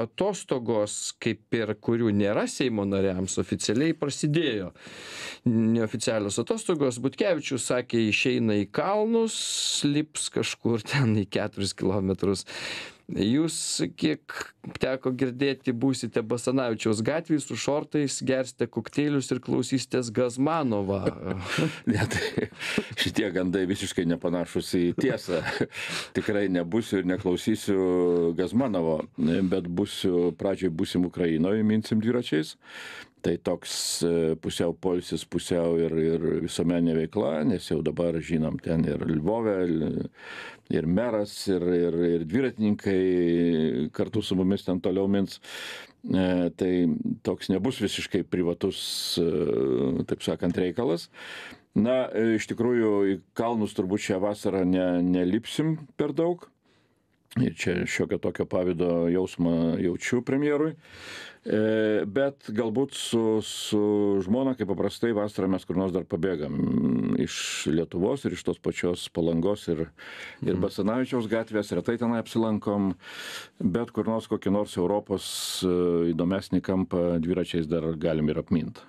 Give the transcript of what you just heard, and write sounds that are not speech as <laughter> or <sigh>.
atostogos, kaip ir kurių nėra Seimo nariams, oficialiai prasidėjo. Neoficialios atostogos, Butkevičius sakė, išeina į kalnus, lips kažkur ten į keturis kilometrus jūs kiek teko girdėti būsite basanavičiaus gatvėj su šortais gersite kokteilius ir klausysitės gazmanovą <laughs> ne tai šitie gandai visiškai nepanašūs į tiesą tikrai nebūsiu ir neklausysiu gazmanovo bet būsiu pradžioj būsim ukrainoj minsim dviračiais tai toks e, pusiau poilsis pusiau ir ir visuomeninė veikla nes jau dabar žinom ten ir lvove ir meras ir ir ir dviratininkai kartu su mumis ten toliau mins e, tai toks nebus visiškai privatus e, taip sakant reikalas na iš tikrųjų į kalnus turbūt šią vasarą ne nelipsim per daug ir čia šiokio tokio pavydo jausmą jaučiu premjerui. E, bet galbūt su, su žmona, kaip paprastai, vasarą mes kur nors dar pabėgam iš Lietuvos ir iš tos pačios palangos ir, ir mhm. Basanavičiaus gatvės, retai tenai apsilankom, bet kur nors kokį nors Europos e, įdomesnį kampą dviračiais dar galim ir apminti.